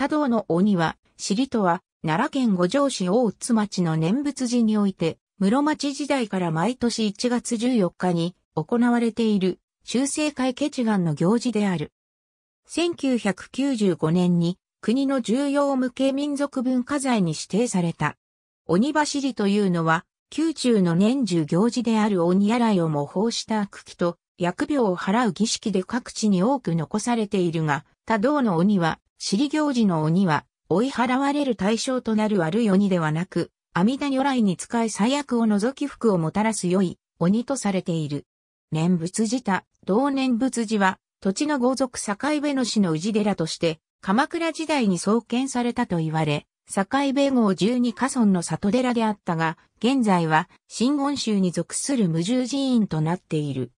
多道の鬼は、尻とは、奈良県五条市大津町の念仏寺において、室町時代から毎年1月14日に行われている修正会決願の行事である。1995年に国の重要無形民族文化財に指定された。鬼走りというのは、宮中の年中行事である鬼洗いを模倣した茎と、薬病を払う儀式で各地に多く残されているが、他道の鬼は尻行事の鬼は、追い払われる対象となる悪い鬼ではなく、阿弥陀如来に使い最悪を除き福をもたらす良い鬼とされている。念仏寺田、同念仏寺は、土地の豪族境辺の市の氏寺として、鎌倉時代に創建されたと言われ、境辺号12家村の里寺であったが、現在は、新言宗に属する無住寺院となっている。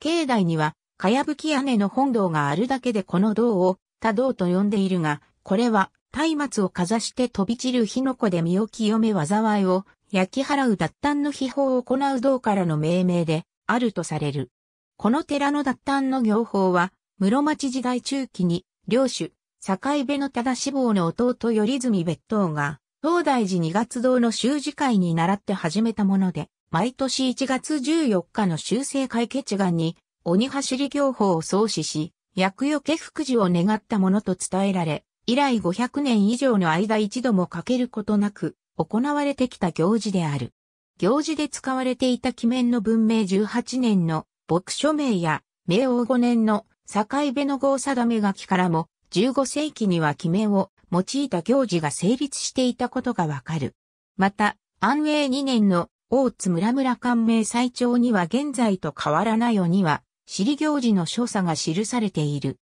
境内には、かやぶき屋根の本堂があるだけでこの堂を、多道と呼んでいるが、これは、松明をかざして飛び散る火の粉で身を清め災いを焼き払う脱炭の秘宝を行う道からの命名であるとされる。この寺の脱炭の行法は、室町時代中期に、領主、境部の忠志望の弟頼住別当が、東大寺二月堂の修士会に習って始めたもので、毎年1月14日の修正会決願に、鬼走り行法を創始し、厄除け福寿を願ったものと伝えられ、以来500年以上の間一度も欠けることなく、行われてきた行事である。行事で使われていた記念の文明18年の牧書名や、明王5年の境辺の号定め書きからも、15世紀には記念を用いた行事が成立していたことがわかる。また、安永2年の大津村村官名最長には現在と変わらないには、尻行事の所作が記されている。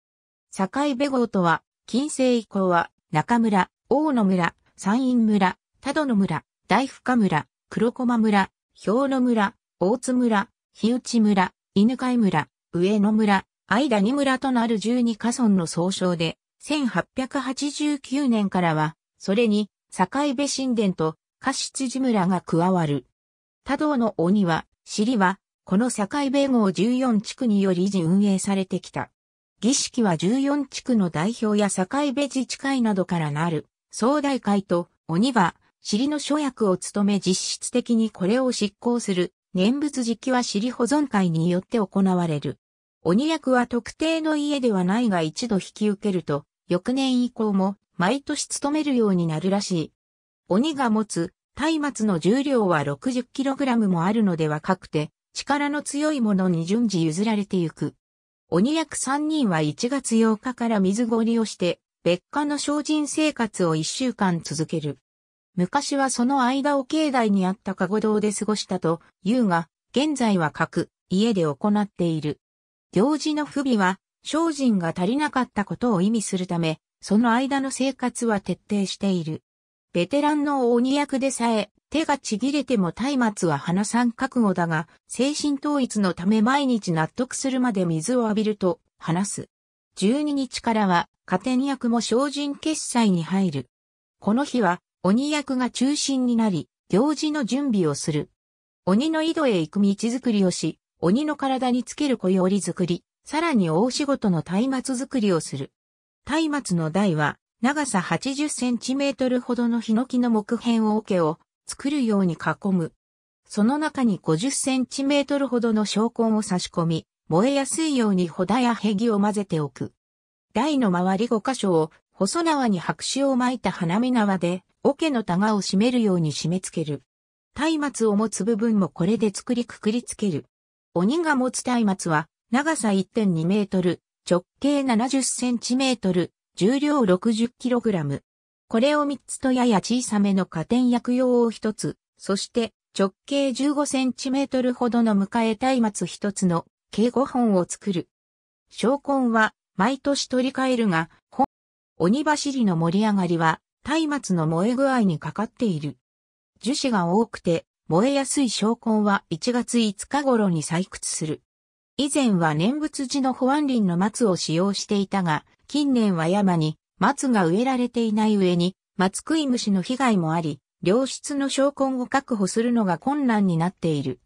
境部号とは、近世以降は、中村、大野村、山陰村、多度野村、大深村、黒駒村、氷野村、大津村、日内村、犬飼村、上野村、間谷村となる十二家村の総称で、1889年からは、それに、境部神殿と、過失寺村が加わる。多道の鬼は、尻は、この境米号14地区により維持運営されてきた。儀式は14地区の代表や境米自治会などからなる、総大会と鬼は、尻の諸役を務め実質的にこれを執行する、念仏時期は尻保存会によって行われる。鬼役は特定の家ではないが一度引き受けると、翌年以降も毎年務めるようになるらしい。鬼が持つ、松明の重量は 60kg もあるのではかくて、力の強い者に順次譲られてゆく。鬼役三人は1月8日から水りをして、別家の精進生活を一週間続ける。昔はその間を境内にあったご堂で過ごしたと言うが、現在は各家で行っている。行事の不備は、精進が足りなかったことを意味するため、その間の生活は徹底している。ベテランの鬼役でさえ、手がちぎれても松明は花さん覚悟だが、精神統一のため毎日納得するまで水を浴びると、話す。12日からは、加点役も精進決済に入る。この日は、鬼役が中心になり、行事の準備をする。鬼の井戸へ行く道作りをし、鬼の体につける小より作り、さらに大仕事の松明作りをする。松明の台は、長さ80センチメートルほどのヒノキの木片を桶を作るように囲む。その中に50センチメートルほどの小根を差し込み、燃えやすいようにホダやヘギを混ぜておく。台の周り5箇所を細縄に白紙を巻いた花見縄で、桶のタガを締めるように締め付ける。松明を持つ部分もこれで作りくくりつける。鬼が持つ松明は長さ1.2メートル、直径70センチメートル、重量 60kg。これを3つとやや小さめの加点薬用を1つ、そして直径 15cm ほどの迎え松明1つの計5本を作る。昇魂は毎年取り替えるが、本、鬼走りの盛り上がりは松明の燃え具合にかかっている。樹脂が多くて燃えやすい昇魂は1月5日頃に採掘する。以前は念仏寺の保安林の松を使用していたが、近年は山に松が植えられていない上に、松食い虫の被害もあり、良質の証拠を確保するのが困難になっている。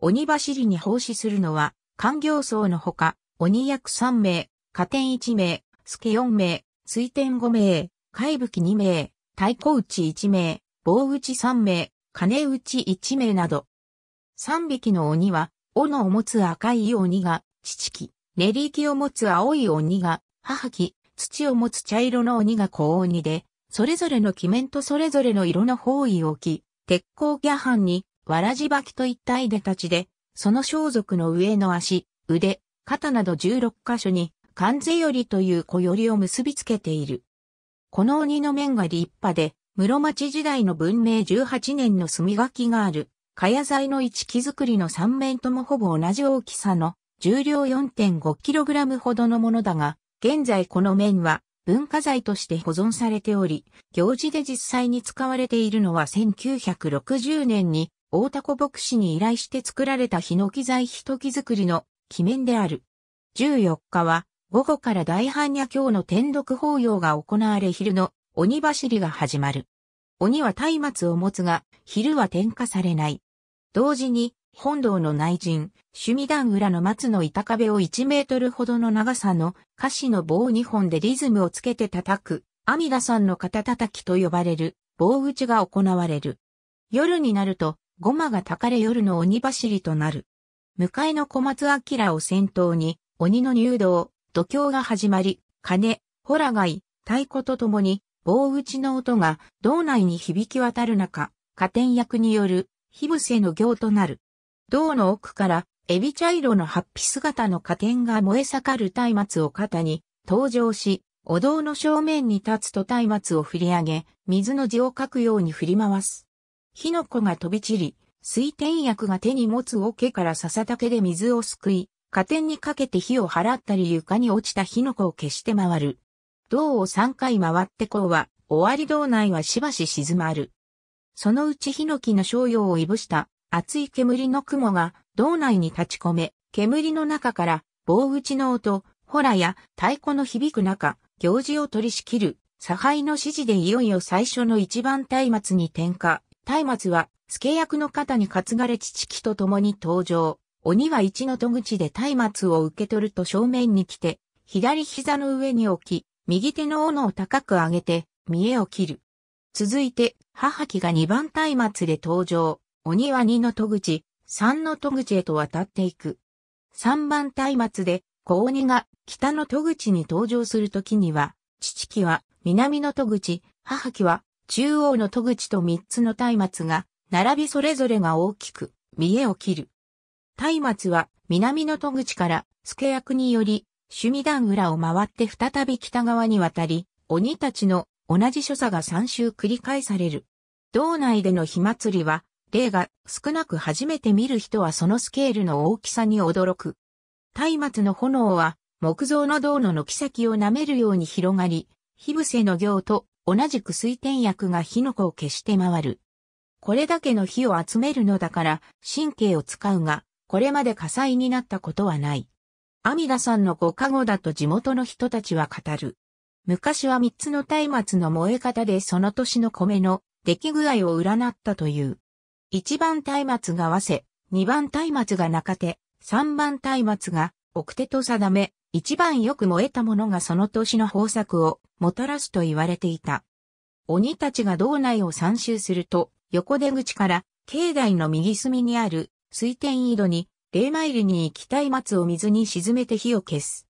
鬼走りに奉仕するのは、官業層のほか、鬼役3名、家天1名、助4名、水天5名、怪武器2名、太鼓打ち1名、棒打ち3名、金打ち1名など。3匹の鬼は、斧を持つ赤い鬼が、父木、練り木を持つ青い鬼が、母木、土を持つ茶色の鬼が小鬼で、それぞれの鬼面とそれぞれの色の方位を置き、鉄鋼ギャハンに、わらじばきといったいでたちで、その装束の上の足、腕、肩など16箇所に、関税よりという小よりを結びつけている。この鬼の面が立派で、室町時代の文明18年の墨書きがある。かや材の一木作りの3面ともほぼ同じ大きさの重量 4.5kg ほどのものだが、現在この面は文化財として保存されており、行事で実際に使われているのは1960年に大田小牧師に依頼して作られたヒノキ材一木造作りの記面である。14日は午後から大般若教の天読法要が行われ昼の鬼走りが始まる。鬼は松明を持つが、昼は点火されない。同時に、本堂の内陣、趣味段裏の松の板壁を1メートルほどの長さの歌詞の棒2本でリズムをつけて叩く、阿弥陀さんの肩叩きと呼ばれる、棒打ちが行われる。夜になると、ゴマがたかれ夜の鬼走りとなる。向かいの小松明を先頭に、鬼の入道、度胸が始まり、鐘、ホラガイ、太鼓とともに、棒打ちの音が、道内に響き渡る中、加点役による火伏の行となる。銅の奥から、エビ茶色のハッピ姿の花天が燃え盛る松明を肩に、登場し、お堂の正面に立つと松明を振り上げ、水の字を書くように振り回す。火の粉が飛び散り、水天薬が手に持つ桶から笹竹で水をすくい、花点にかけて火を払ったり床に落ちた火の粉を消して回る。銅を3回回ってこうは、終わり銅内はしばし静まる。そのうちヒノキの商用をいぶした熱い煙の雲が道内に立ち込め、煙の中から棒打ちの音、ホラや太鼓の響く中、行事を取り仕切る、差配の指示でいよいよ最初の一番松明に点火。松明は、助役の肩に担がれ父木と共に登場。鬼は一の戸口で松明を受け取ると正面に来て、左膝の上に置き、右手の斧を高く上げて、見栄を切る。続いて、母木が2番松明で登場。鬼は2の戸口、3の戸口へと渡っていく。3番松明で、小鬼が北の戸口に登場するときには、父木は南の戸口、母木は中央の戸口と3つの松明が、並びそれぞれが大きく、見栄を切る。松明は南の戸口から、助役により、趣味段裏を回って再び北側に渡り、鬼たちの同じ所作が3週繰り返される。道内での火祭りは、例が少なく初めて見る人はそのスケールの大きさに驚く。松明の炎は、木造の道路の木を舐めるように広がり、火伏せの行と同じく水天薬が火の粉を消して回る。これだけの火を集めるのだから神経を使うが、これまで火災になったことはない。阿弥陀さんのご加護だと地元の人たちは語る。昔は三つの松明の燃え方でその年の米の出来具合を占ったという。一番松明が和瀬、二番松明が中手、三番松明が奥手と定め、一番よく燃えたものがその年の豊作をもたらすと言われていた。鬼たちが道内を参集すると、横出口から境内の右隅にある水天井戸に、霊参りに行き松を水に沈めて火を消す。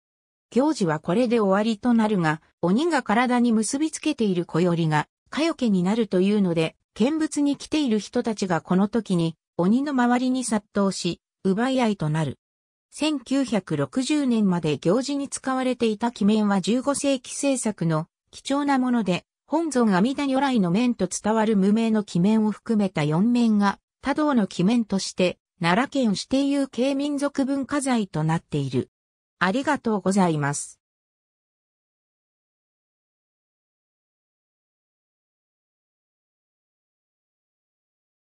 行事はこれで終わりとなるが、鬼が体に結びつけている小よりが、かよけになるというので、見物に来ている人たちがこの時に、鬼の周りに殺到し、奪い合いとなる。1960年まで行事に使われていた記面は15世紀制作の貴重なもので、本尊阿弥陀如来の面と伝わる無名の記面を含めた4面が、多道の記面として、奈良県指定有形民族文化財となっている。ありがとうございます。